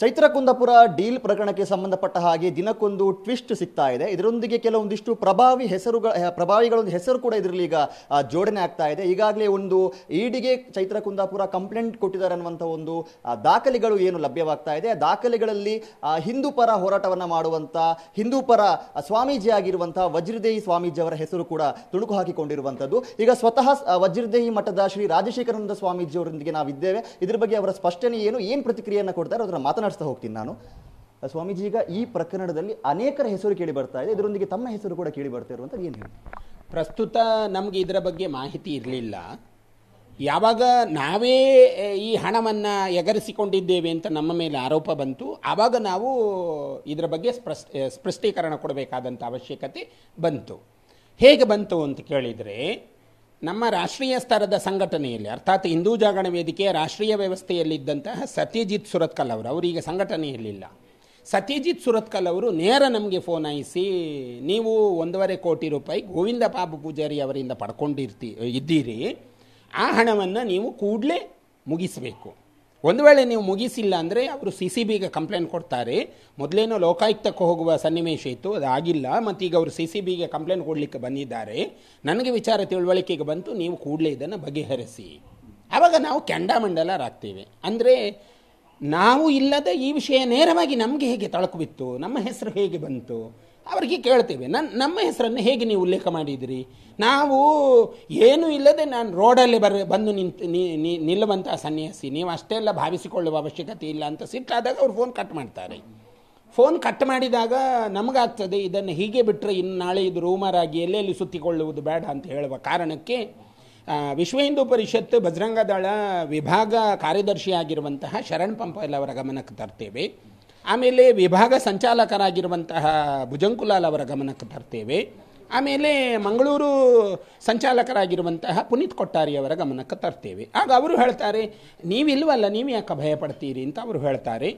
Chaitra ಕುಂದಪುರ deal ಪ್ರಕರಣಕ್ಕೆ ಸಂಬಂಧಪಟ್ಟ ಹಾಗೆ ದಿನಕ್ಕೊಂದು ಟ್ವಿಸ್ಟ್ ಸಿಗ್ತಾ ಇದೆ ಇದರೊಂದಿಗೆ ಕೆಲವೊಂದಿಷ್ಟು ಪ್ರಭಾವಿ ಹೆಸರುಗಳ ಪ್ರಭಾವಿಗಳೊಂದು ಹೆಸರು ಕೂಡ ಇದರಲ್ಲಿ ಈಗ ಜೋಡಣೆ ಆಗ್ತಾ ಇದೆ ಈಗಾಗಲೇ ಒಂದು ಇಡಿಗೆ ಚೈತ್ರ ಕುಂದಾಪುರ ಕಂಪ್ಲೇಂಟ್ ಕೊಟ್ಟಿದ್ದಾರೆ ಅನ್ನುವಂಥ ಒಂದು ದಾಖಲೆಗಳು ಏನು ಲಭ್ಯವಾಗ್ತಾ ಇದೆ ದಾಖಲೆಗಳಲ್ಲಿ ಹಿಂದೂ ಪರ ಹೋರಾಟವನ್ನು ಮಾಡುವಂಥ ಹಿಂದೂ ಪರ ಸ್ವಾಮೀಜಿ ಆಗಿರುವಂಥ ವಜ್ರದೇಹಿ ಸ್ವಾಮೀಜಿ ಅವರ ಹೆಸರು ಕೂಡ ತುಣುಕು ಹಾಕಿಕೊಂಡಿರುವಂಥದ್ದು ಈಗ ಸ್ವತಃ ವಜ್ರದೇಹಿ ಮಠದ ಶ್ರೀ ರಾಜಶೇಖರಾನಂದ ಸ್ವಾಮೀಜಿಯವರೊಂದಿಗೆ ನಾವಿದ್ದೇವೆ ಇದ್ರ ಬಗ್ಗೆ ಅವರ ಸ್ಪಷ್ಟನೆ ಏನು ಏನು ಪ್ರತಿಕ್ರಿಯೆಯನ್ನು ಕೊಡ್ತಾರೆ ಅದರ ಮಾತನಾಡ ಮಾತಾಡಿಸ್ತಾ ಹೋಗ್ತೀನಿ ನಾನು ಸ್ವಾಮೀಜಿ ಈಗ ಈ ಪ್ರಕರಣದಲ್ಲಿ ಅನೇಕರ ಹೆಸರು ಕೇಳಿ ಬರ್ತಾ ಇದೆ ಇದರೊಂದಿಗೆ ತಮ್ಮ ಹೆಸರು ಕೂಡ ಕೇಳಿ ಬರ್ತಾ ಇರುವಂತ ಏನು ಹೇಳಿ ಪ್ರಸ್ತುತ ನಮಗೆ ಇದರ ಬಗ್ಗೆ ಮಾಹಿತಿ ಇರಲಿಲ್ಲ ಯಾವಾಗ ನಾವೇ ಈ ಹಣವನ್ನು ಎಗರಿಸಿಕೊಂಡಿದ್ದೇವೆ ಅಂತ ನಮ್ಮ ಮೇಲೆ ಆರೋಪ ಬಂತು ಆವಾಗ ನಾವು ಇದರ ಬಗ್ಗೆ ಸ್ಪೃಶ್ ಸ್ಪಷ್ಟೀಕರಣ ಕೊಡಬೇಕಾದಂಥ ಅವಶ್ಯಕತೆ ಬಂತು ಹೇಗೆ ಬಂತು ಅಂತ ಕೇಳಿದರೆ ನಮ್ಮ ರಾಷ್ಟ್ರೀಯ ಸ್ತರದ ಸಂಘಟನೆಯಲ್ಲಿ ಅರ್ಥಾತ್ ಹಿಂದೂ ಜಾಗರಣ ವೇದಿಕೆಯ ರಾಷ್ಟ್ರೀಯ ವ್ಯವಸ್ಥೆಯಲ್ಲಿದ್ದಂತಹ ಸತ್ಯಜಿತ್ ಸುರತ್ಕಲ್ ಅವರು ಅವರೀಗ ಸಂಘಟನೆಯಲ್ಲಿಲ್ಲ ಸತ್ಯಜಿತ್ ಸುರತ್ಕಲ್ ಅವರು ನೇರ ನಮಗೆ ಫೋನ್ ಫೋನಾಯಿಸಿ ನೀವು ಒಂದೂವರೆ ಕೋಟಿ ರೂಪಾಯಿ ಗೋವಿಂದ ಬಾಬು ಪೂಜಾರಿ ಅವರಿಂದ ಪಡ್ಕೊಂಡಿರ್ತಿ ಇದ್ದೀರಿ ಆ ಹಣವನ್ನು ನೀವು ಕೂಡಲೇ ಮುಗಿಸಬೇಕು ಒಂದು ವೇಳೆ ನೀವು ಮುಗಿಸಿಲ್ಲ ಅಂದರೆ ಅವರು ಸಿ ಸಿ ಬಿಗೆ ಕಂಪ್ಲೇಂಟ್ ಕೊಡ್ತಾರೆ ಮೊದಲೇನೋ ಲೋಕಾಯುಕ್ತಕ್ಕೆ ಹೋಗುವ ಸನ್ನಿವೇಶ ಇತ್ತು ಅದು ಆಗಿಲ್ಲ ಮತ್ತು ಈಗ ಅವರು ಸಿ ಸಿ ಬಿಗೆ ಕಂಪ್ಲೇಂಟ್ ಕೊಡಲಿಕ್ಕೆ ಬಂದಿದ್ದಾರೆ ನನಗೆ ವಿಚಾರ ತಿಳುವಳಿಕೆಗೆ ಬಂತು ನೀವು ಕೂಡಲೇ ಇದನ್ನು ಬಗೆಹರಿಸಿ ಆವಾಗ ನಾವು ಕೆಂಡಾಮಂಡಲರಾಗ್ತೇವೆ ಅಂದರೆ ನಾವು ಇಲ್ಲದ ಈ ವಿಷಯ ನೇರವಾಗಿ ನಮಗೆ ಹೇಗೆ ತಳಕು ಬಿತ್ತು ನಮ್ಮ ಹೆಸರು ಹೇಗೆ ಬಂತು ಅವರಿಗೆ ಕೇಳ್ತೇವೆ ನನ್ನ ನಮ್ಮ ಹೆಸರನ್ನು ಹೇಗೆ ನೀವು ಉಲ್ಲೇಖ ಮಾಡಿದಿರಿ ನಾವು ಏನೂ ಇಲ್ಲದೆ ನಾನು ರೋಡಲ್ಲಿ ಬರ ಬಂದು ನಿಂತು ನಿಲ್ಲುವಂಥ ಸನ್ಯಾಸಿ ನೀವು ಅಷ್ಟೆಲ್ಲ ಭಾವಿಸಿಕೊಳ್ಳುವ ಅವಶ್ಯಕತೆ ಇಲ್ಲ ಅಂತ ಸಿಟ್ಟಾದಾಗ ಅವ್ರು ಫೋನ್ ಕಟ್ ಮಾಡ್ತಾರೆ ಫೋನ್ ಕಟ್ ಮಾಡಿದಾಗ ನಮಗಾಗ್ತದೆ ಇದನ್ನು ಹೀಗೆ ಬಿಟ್ಟರೆ ಇನ್ನು ನಾಳೆ ಇದು ರೂಮರ್ ಆಗಿ ಎಲ್ಲೆಲ್ಲಿ ಸುತ್ತಿಕೊಳ್ಳುವುದು ಬೇಡ ಅಂತ ಹೇಳುವ ಕಾರಣಕ್ಕೆ ವಿಶ್ವ ಹಿಂದೂ ಪರಿಷತ್ ಬಜರಂಗದಳ ವಿಭಾಗ ಕಾರ್ಯದರ್ಶಿಯಾಗಿರುವಂತಹ ಶರಣ್ ಪಂಪಲ್ ಅವರ ಗಮನಕ್ಕೆ ತರ್ತೇವೆ ಆಮೇಲೆ ವಿಭಾಗ ಸಂಚಾಲಕರಾಗಿರುವಂತಹ ಭುಜಂಕುಲಾಲ್ ಅವರ ಗಮನಕ್ಕೆ ತರ್ತೇವೆ ಆಮೇಲೆ ಮಂಗಳೂರು ಸಂಚಾಲಕರಾಗಿರುವಂತಹ ಪುನೀತ್ ಕೊಟ್ಟಾರಿ ಅವರ ಗಮನಕ್ಕೆ ತರ್ತೇವೆ ಆಗ ಅವರು ಹೇಳ್ತಾರೆ ನೀವಿಲ್ವಲ್ಲ ನೀವು ಯಾಕೆ ಭಯಪಡ್ತೀರಿ ಅಂತ ಅವರು ಹೇಳ್ತಾರೆ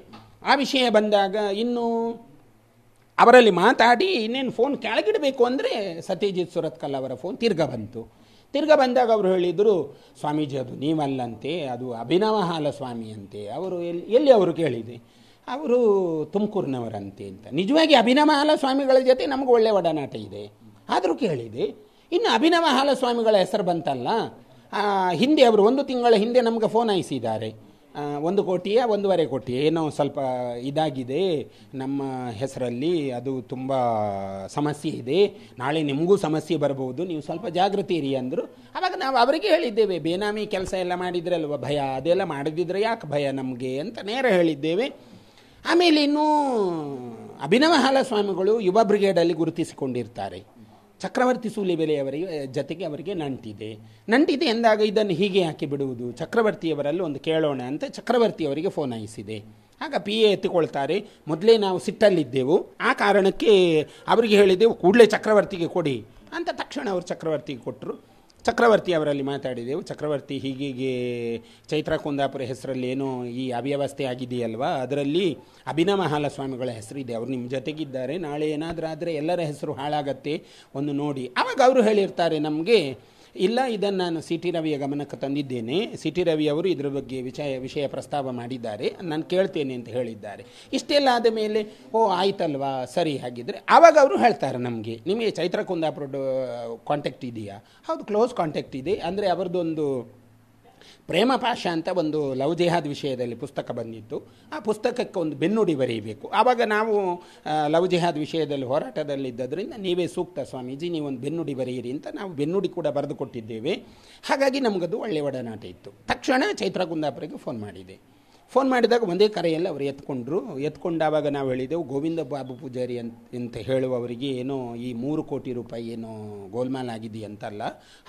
ಆ ವಿಷಯ ಬಂದಾಗ ಇನ್ನೂ ಅವರಲ್ಲಿ ಮಾತಾಡಿ ಇನ್ನೇನು ಫೋನ್ ಕೆಳಗಿಡಬೇಕು ಅಂದರೆ ಸತ್ಯಜಿತ್ ಸುರತ್ಕಲ್ ಅವರ ಫೋನ್ ತಿರ್ಗ ಬಂತು ತಿರ್ಗ ಬಂದಾಗ ಅವರು ಹೇಳಿದರು ಸ್ವಾಮೀಜಿ ಅದು ನೀವಲ್ಲಂತೆ ಅದು ಅಭಿನವ ಹಾಲ ಸ್ವಾಮಿ ಅಂತೆ ಅವರು ಎಲ್ಲಿ ಎಲ್ಲಿ ಅವರು ಕೇಳಿದೆ ಅವರು ತುಮಕೂರಿನವರಂತೆ ಅಂತ ನಿಜವಾಗಿ ಅಭಿನವ ಸ್ವಾಮಿಗಳ ಜೊತೆ ನಮಗೆ ಒಳ್ಳೆ ಒಡನಾಟ ಇದೆ ಆದರೂ ಕೇಳಿದೆ ಇನ್ನು ಅಭಿನವ ಸ್ವಾಮಿಗಳ ಹೆಸರು ಬಂತಲ್ಲ ಹಿಂದೆ ಅವರು ಒಂದು ತಿಂಗಳ ಹಿಂದೆ ನಮಗೆ ಫೋನ್ ಹಾಯಿಸಿದ್ದಾರೆ ಒಂದು ಕೋಟಿಯ ಒಂದೂವರೆ ಕೋಟಿ ಏನೋ ಸ್ವಲ್ಪ ಇದಾಗಿದೆ ನಮ್ಮ ಹೆಸರಲ್ಲಿ ಅದು ತುಂಬ ಸಮಸ್ಯೆ ಇದೆ ನಾಳೆ ನಿಮಗೂ ಸಮಸ್ಯೆ ಬರ್ಬೋದು ನೀವು ಸ್ವಲ್ಪ ಜಾಗೃತಿ ಇರಿ ಅಂದರು ಆವಾಗ ನಾವು ಅವರಿಗೆ ಹೇಳಿದ್ದೇವೆ ಬೇನಾಮಿ ಕೆಲಸ ಎಲ್ಲ ಮಾಡಿದ್ರಲ್ವ ಭಯ ಅದೆಲ್ಲ ಮಾಡದಿದ್ರೆ ಯಾಕೆ ಭಯ ನಮಗೆ ಅಂತ ನೇರ ಹೇಳಿದ್ದೇವೆ ಆಮೇಲೆ ಇನ್ನೂ ಅಭಿನವ ಹಾಲ ಸ್ವಾಮಿಗಳು ಯುವ ಬ್ರಿಗೇಡಲ್ಲಿ ಗುರುತಿಸಿಕೊಂಡಿರ್ತಾರೆ ಚಕ್ರವರ್ತಿ ಸೂಲಿಬೆಲೆಯವರಿಗೆ ಜೊತೆಗೆ ಅವರಿಗೆ ನಂಟಿದೆ ನಂಟಿದೆ ಎಂದಾಗ ಇದನ್ನು ಹೀಗೆ ಹಾಕಿ ಬಿಡುವುದು ಚಕ್ರವರ್ತಿಯವರಲ್ಲಿ ಒಂದು ಕೇಳೋಣ ಅಂತ ಚಕ್ರವರ್ತಿಯವರಿಗೆ ಫೋನ್ ಹಾಯಿಸಿದೆ ಆಗ ಪಿ ಎ ಎತ್ತಿಕೊಳ್ತಾರೆ ಮೊದಲೇ ನಾವು ಸಿಟ್ಟಲ್ಲಿದ್ದೆವು ಆ ಕಾರಣಕ್ಕೆ ಅವರಿಗೆ ಹೇಳಿದೆವು ಕೂಡಲೇ ಚಕ್ರವರ್ತಿಗೆ ಕೊಡಿ ಅಂತ ತಕ್ಷಣ ಅವರು ಚಕ್ರವರ್ತಿಗೆ ಕೊಟ್ಟರು ಚಕ್ರವರ್ತಿ ಅವರಲ್ಲಿ ಮಾತಾಡಿದೆವು ಚಕ್ರವರ್ತಿ ಹೀಗೀಗೆ ಚೈತ್ರ ಕುಂದಾಪುರ ಹೆಸರಲ್ಲಿ ಏನು ಈ ಅವ್ಯವಸ್ಥೆ ಆಗಿದೆಯಲ್ವಾ ಅದರಲ್ಲಿ ಅಭಿನವ ಮಹಾಲಸ್ವಾಮಿಗಳ ಹೆಸರು ಇದೆ ಅವರು ನಿಮ್ಮ ಜೊತೆಗಿದ್ದಾರೆ ನಾಳೆ ಏನಾದರೂ ಆದರೆ ಎಲ್ಲರ ಹೆಸರು ಹಾಳಾಗತ್ತೆ ಒಂದು ನೋಡಿ ಆವಾಗ ಅವರು ಹೇಳಿರ್ತಾರೆ ನಮಗೆ ಇಲ್ಲ ಇದನ್ನು ನಾನು ಸಿ ಟಿ ರವಿಯ ಗಮನಕ್ಕೆ ತಂದಿದ್ದೇನೆ ಸಿ ಟಿ ರವಿಯವರು ಇದರ ಬಗ್ಗೆ ವಿಷಯ ವಿಷಯ ಪ್ರಸ್ತಾವ ಮಾಡಿದ್ದಾರೆ ನಾನು ಕೇಳ್ತೇನೆ ಅಂತ ಹೇಳಿದ್ದಾರೆ ಇಷ್ಟೆಲ್ಲ ಆದ ಮೇಲೆ ಓ ಆಯ್ತಲ್ವಾ ಸರಿ ಹಾಗಿದ್ದರೆ ಆವಾಗ ಅವರು ಹೇಳ್ತಾರೆ ನಮಗೆ ನಿಮಗೆ ಚೈತ್ರ ಕುಂದಾಪುರ ಕಾಂಟ್ಯಾಕ್ಟ್ ಇದೆಯಾ ಹೌದು ಕ್ಲೋಸ್ ಕಾಂಟ್ಯಾಕ್ಟ್ ಇದೆ ಅಂದರೆ ಅವ್ರದ್ದೊಂದು ಪ್ರೇಮಪಾಶ ಅಂತ ಒಂದು ಲವ್ ಜೆಹಾದ್ ವಿಷಯದಲ್ಲಿ ಪುಸ್ತಕ ಬಂದಿತ್ತು ಆ ಪುಸ್ತಕಕ್ಕೆ ಒಂದು ಬೆನ್ನುಡಿ ಬರೀಬೇಕು ಆವಾಗ ನಾವು ಲವ್ ಜೆಹಾದ್ ವಿಷಯದಲ್ಲಿ ಹೋರಾಟದಲ್ಲಿದ್ದರಿಂದ ನೀವೇ ಸೂಕ್ತ ಸ್ವಾಮೀಜಿ ನೀವೊಂದು ಬೆನ್ನುಡಿ ಬರೆಯಿರಿ ಅಂತ ನಾವು ಬೆನ್ನುಡಿ ಕೂಡ ಬರೆದುಕೊಟ್ಟಿದ್ದೇವೆ ಹಾಗಾಗಿ ನಮಗದು ಒಳ್ಳೆಯ ಒಡನಾಟ ಇತ್ತು ತಕ್ಷಣ ಚೈತ್ರ ಫೋನ್ ಮಾಡಿದೆ ಫೋನ್ ಮಾಡಿದಾಗ ಒಂದೇ ಕರೆಯಲ್ಲಿ ಅವರು ಎತ್ಕೊಂಡ್ರು ಎತ್ಕೊಂಡಾವಾಗ ನಾವು ಹೇಳಿದೆವು ಗೋವಿಂದ ಬಾಬು ಪೂಜಾರಿ ಅಂತ ಹೇಳುವವರಿಗೆ ಏನೋ ಈ ಮೂರು ಕೋಟಿ ರೂಪಾಯಿ ಏನೋ ಗೋಲ್ಮಾಲ್ ಆಗಿದೆಯಂತಲ್ಲ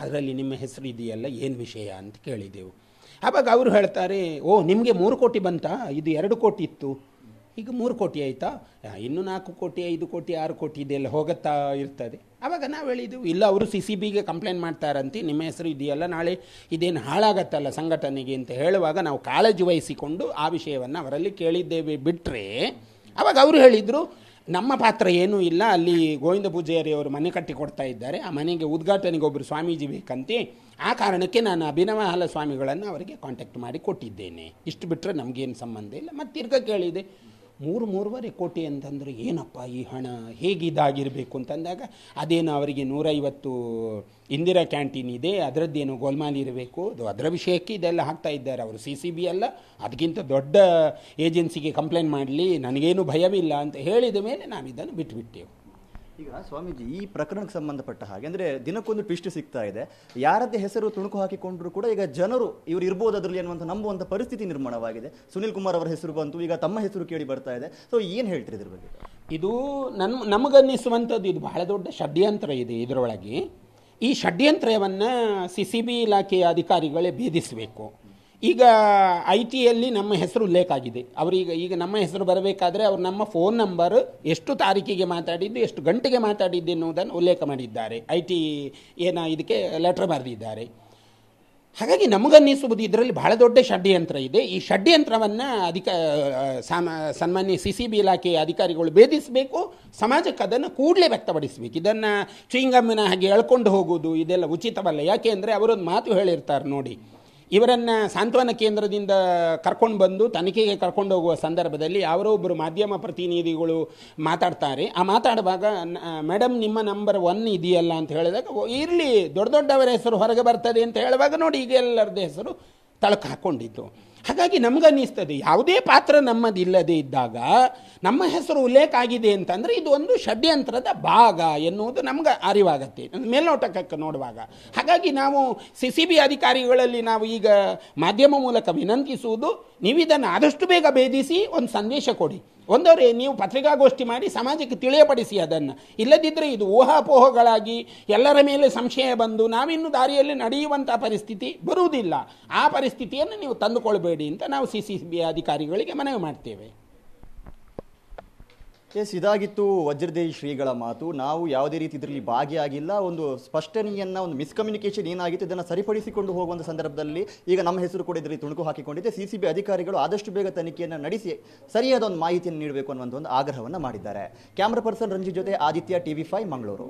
ಅದರಲ್ಲಿ ನಿಮ್ಮ ಹೆಸರು ಇದೆಯಲ್ಲ ಏನು ವಿಷಯ ಅಂತ ಕೇಳಿದೆವು ಆವಾಗ ಅವರು ಹೇಳ್ತಾರೆ ಓ ನಿಮಗೆ ಮೂರು ಕೋಟಿ ಬಂತಾ ಇದು ಎರಡು ಕೋಟಿ ಇತ್ತು ಈಗ ಮೂರು ಕೋಟಿ ಆಯಿತಾ ಇನ್ನು ನಾಲ್ಕು ಕೋಟಿ ಐದು ಕೋಟಿ ಆರು ಕೋಟಿ ಇದೆಲ್ಲ ಹೋಗುತ್ತಾ ಇರ್ತದೆ ಆವಾಗ ನಾವು ಹೇಳಿದ್ದು ಇಲ್ಲ ಅವರು ಸಿ ಸಿ ಬಿಗೆ ಕಂಪ್ಲೇಂಟ್ ಮಾಡ್ತಾರಂತೆ ನಿಮ್ಮ ಹೆಸರು ಇದೆಯಲ್ಲ ನಾಳೆ ಇದೇನು ಹಾಳಾಗತ್ತಲ್ಲ ಸಂಘಟನೆಗೆ ಅಂತ ಹೇಳುವಾಗ ನಾವು ಕಾಳಜಿ ವಹಿಸಿಕೊಂಡು ಆ ವಿಷಯವನ್ನು ಅವರಲ್ಲಿ ಕೇಳಿದ್ದೇವೆ ಬಿಟ್ಟರೆ ಆವಾಗ ಅವರು ಹೇಳಿದರು ನಮ್ಮ ಪಾತ್ರ ಏನೂ ಇಲ್ಲ ಅಲ್ಲಿ ಗೋವಿಂದ ಪೂಜೆಯರಿ ಅವರು ಮನೆ ಕಟ್ಟಿ ಕೊಡ್ತಾ ಇದ್ದಾರೆ ಆ ಮನೆಗೆ ಉದ್ಘಾಟನೆಗೆ ಒಬ್ಬರು ಸ್ವಾಮೀಜಿ ಬೇಕಂತೆ ಆ ಕಾರಣಕ್ಕೆ ನಾನು ಅಭಿನವ ಹಾಲ ಸ್ವಾಮಿಗಳನ್ನು ಅವರಿಗೆ ಕಾಂಟ್ಯಾಕ್ಟ್ ಮಾಡಿ ಕೊಟ್ಟಿದ್ದೇನೆ ಇಷ್ಟು ಬಿಟ್ಟರೆ ನಮಗೇನು ಸಂಬಂಧ ಇಲ್ಲ ಮತ್ತು ತಿರ್ಗ ಕೇಳಿದೆ ಮೂರು ಮೂರುವರೆ ಕೋಟಿ ಅಂತಂದರೆ ಏನಪ್ಪ ಈ ಹಣ ಹೇಗಿದಾಗಿರಬೇಕು ಅಂತಂದಾಗ ಅದೇನು ಅವರಿಗೆ ನೂರೈವತ್ತು ಇಂದಿರಾ ಕ್ಯಾಂಟೀನ್ ಇದೆ ಅದರದ್ದೇನು ಗೋಲ್ಮಾಲ್ ಇರಬೇಕು ಅದು ಅದರ ವಿಷಯಕ್ಕೆ ಇದೆಲ್ಲ ಹಾಕ್ತಾ ಇದ್ದಾರೆ ಅವರು ಸಿ ಸಿ ಬಿ ಅಲ್ಲ ಅದಕ್ಕಿಂತ ದೊಡ್ಡ ಏಜೆನ್ಸಿಗೆ ಕಂಪ್ಲೇಂಟ್ ಮಾಡಲಿ ನನಗೇನು ಭಯವಿಲ್ಲ ಅಂತ ಹೇಳಿದ ಮೇಲೆ ಇದನ್ನು ಬಿಟ್ಟುಬಿಟ್ಟೆವು ಈಗ ಸ್ವಾಮೀಜಿ ಈ ಪ್ರಕರಣಕ್ಕೆ ಸಂಬಂಧಪಟ್ಟ ಹಾಗೆ ಅಂದರೆ ದಿನಕ್ಕೊಂದು ಟ್ವಿಸ್ಟ್ ಸಿಗ್ತಾ ಇದೆ ಯಾರದ್ದೇ ಹೆಸರು ತುಣುಕು ಹಾಕಿಕೊಂಡ್ರು ಕೂಡ ಈಗ ಜನರು ಇವರು ಇರ್ಬೋದು ಅದರಲ್ಲಿ ಅನ್ನುವಂಥ ನಂಬುವಂಥ ಪರಿಸ್ಥಿತಿ ನಿರ್ಮಾಣವಾಗಿದೆ ಸುನಿಲ್ ಕುಮಾರ್ ಅವರ ಹೆಸರು ಬಂತು ಈಗ ತಮ್ಮ ಹೆಸರು ಕೇಳಿ ಬರ್ತಾ ಇದೆ ಸೊ ಏನು ಹೇಳ್ತೀರಿ ಇದ್ರ ಬಗ್ಗೆ ಇದು ನಮ್ಮ ನಮಗನ್ನಿಸುವಂಥದ್ದು ಇದು ಬಹಳ ದೊಡ್ಡ ಷಡ್ಯಂತ್ರ ಇದೆ ಇದರೊಳಗೆ ಈ ಷಡ್ಯಂತ್ರವನ್ನು ಸಿ ಸಿ ಬಿ ಇಲಾಖೆಯ ಅಧಿಕಾರಿಗಳೇ ಭೇದಿಸಬೇಕು ಈಗ ಐ ಟಿಯಲ್ಲಿ ನಮ್ಮ ಹೆಸರು ಉಲ್ಲೇಖ ಆಗಿದೆ ಅವರೀಗ ಈಗ ನಮ್ಮ ಹೆಸರು ಬರಬೇಕಾದ್ರೆ ಅವರು ನಮ್ಮ ಫೋನ್ ನಂಬರ್ ಎಷ್ಟು ತಾರೀಕಿಗೆ ಮಾತಾಡಿದ್ದು ಎಷ್ಟು ಗಂಟೆಗೆ ಮಾತಾಡಿದ್ದು ಎನ್ನುವುದನ್ನು ಉಲ್ಲೇಖ ಮಾಡಿದ್ದಾರೆ ಐ ಟಿ ಏನ ಇದಕ್ಕೆ ಲೆಟ್ರ್ ಬರೆದಿದ್ದಾರೆ ಹಾಗಾಗಿ ನಮಗನ್ನಿಸುವುದು ಇದರಲ್ಲಿ ಬಹಳ ದೊಡ್ಡ ಷಡ್ಯಂತ್ರ ಇದೆ ಈ ಷಡ್ಯಂತ್ರವನ್ನು ಅಧಿಕ ಸಾಮ ಸನ್ಮಾನ್ಯ ಸಿ ಸಿ ಬಿ ಇಲಾಖೆಯ ಅಧಿಕಾರಿಗಳು ಭೇದಿಸಬೇಕು ಸಮಾಜಕ್ಕೆ ಅದನ್ನು ಕೂಡಲೇ ವ್ಯಕ್ತಪಡಿಸಬೇಕು ಇದನ್ನು ಚುಯಿಂಗಮ್ಮಿನ ಹಾಗೆ ಎಳ್ಕೊಂಡು ಹೋಗುವುದು ಇದೆಲ್ಲ ಉಚಿತವಲ್ಲ ಯಾಕೆ ಅಂದರೆ ಅವರೊಂದು ಮಾತು ಹೇಳಿರ್ತಾರೆ ನೋಡಿ ಇವರನ್ನು ಸಾಂತ್ವನ ಕೇಂದ್ರದಿಂದ ಕರ್ಕೊಂಡು ಬಂದು ತನಿಖೆಗೆ ಕರ್ಕೊಂಡು ಹೋಗುವ ಸಂದರ್ಭದಲ್ಲಿ ಯಾರೋ ಒಬ್ಬರು ಮಾಧ್ಯಮ ಪ್ರತಿನಿಧಿಗಳು ಮಾತಾಡ್ತಾರೆ ಆ ಮಾತಾಡುವಾಗ ಮೇಡಮ್ ನಿಮ್ಮ ನಂಬರ್ ಒನ್ ಇದೆಯಲ್ಲ ಅಂತ ಹೇಳಿದಾಗ ಇರಲಿ ದೊಡ್ಡ ದೊಡ್ಡವರ ಹೆಸರು ಹೊರಗೆ ಬರ್ತದೆ ಅಂತ ಹೇಳುವಾಗ ನೋಡಿ ಈಗ ಎಲ್ಲರದ್ದು ಹೆಸರು ತಳಕು ಹಾಕ್ಕೊಂಡಿದ್ದು ಹಾಗಾಗಿ ನಮಗನ್ನಿಸ್ತದೆ ಯಾವುದೇ ಪಾತ್ರ ನಮ್ಮದಿಲ್ಲದೇ ಇದ್ದಾಗ ನಮ್ಮ ಹೆಸರು ಉಲ್ಲೇಖ ಆಗಿದೆ ಅಂತಂದರೆ ಇದು ಒಂದು ಷಡ್ಯಂತ್ರದ ಭಾಗ ಎನ್ನುವುದು ನಮ್ಗೆ ಅರಿವಾಗತ್ತೆ ಮೇಲ್ನೋಟಕ್ಕೆ ನೋಡುವಾಗ ಹಾಗಾಗಿ ನಾವು ಸಿ ಸಿ ಬಿ ಅಧಿಕಾರಿಗಳಲ್ಲಿ ನಾವು ಈಗ ಮಾಧ್ಯಮ ಮೂಲಕ ವಿನಂತಿಸುವುದು ನೀವು ಇದನ್ನು ಆದಷ್ಟು ಬೇಗ ಭೇದಿಸಿ ಒಂದು ಸಂದೇಶ ಕೊಡಿ ಒಂದವರೇ ನೀವು ಪತ್ರಿಕಾಗೋಷ್ಠಿ ಮಾಡಿ ಸಮಾಜಕ್ಕೆ ತಿಳಿಯಪಡಿಸಿ ಅದನ್ನು ಇಲ್ಲದಿದ್ದರೆ ಇದು ಊಹಾಪೋಹಗಳಾಗಿ ಎಲ್ಲರ ಮೇಲೆ ಸಂಶಯ ಬಂದು ನಾವಿನ್ನು ದಾರಿಯಲ್ಲಿ ನಡೆಯುವಂಥ ಪರಿಸ್ಥಿತಿ ಬರುವುದಿಲ್ಲ ಆ ಪರಿಸ್ಥಿತಿಯನ್ನು ನೀವು ತಂದುಕೊಳ್ಬೇಡಿ ಅಂತ ನಾವು ಸಿ ಸಿ ಬಿ ಅಧಿಕಾರಿಗಳಿಗೆ ಮನವಿ ಮಾಡ್ತೇವೆ ಎಸ್ ಇದಾಗಿತ್ತು ವಜ್ರದೇವಿ ಶ್ರೀಗಳ ಮಾತು ನಾವು ಯಾವುದೇ ರೀತಿ ಇದರಲ್ಲಿ ಭಾಗಿಯಾಗಿಲ್ಲ ಒಂದು ಸ್ಪಷ್ಟನೆಯನ್ನು ಒಂದು ಮಿಸ್ಕಮ್ಯುನಿಕೇಷನ್ ಏನಾಗಿತ್ತು ಇದನ್ನು ಸರಿಪಡಿಸಿಕೊಂಡು ಹೋಗುವಂಥ ಸಂದರ್ಭದಲ್ಲಿ ಈಗ ನಮ್ಮ ಹೆಸರು ಕೂಡ ಇದರಲ್ಲಿ ತುಣುಕು ಹಾಕಿಕೊಂಡಿದೆ ಸಿ ಸಿ ಬಿ ಅಧಿಕಾರಿಗಳು ಆದಷ್ಟು ಬೇಗ ತನಿಖೆಯನ್ನು ನಡೆಸಿ ಸರಿಯಾದ ಒಂದು ಮಾಹಿತಿಯನ್ನು ನೀಡಬೇಕು ಅನ್ನುವಂಥ ಒಂದು ಆಗ್ರಹವನ್ನು ಮಾಡಿದ್ದಾರೆ ಕ್ಯಾಮ್ರಾ ಪರ್ಸನ್ ರಂಜಿತ್ ಜೊತೆ ಆದಿತ್ಯ ವಿ ಫೈವ್ ಮಂಗಳೂರು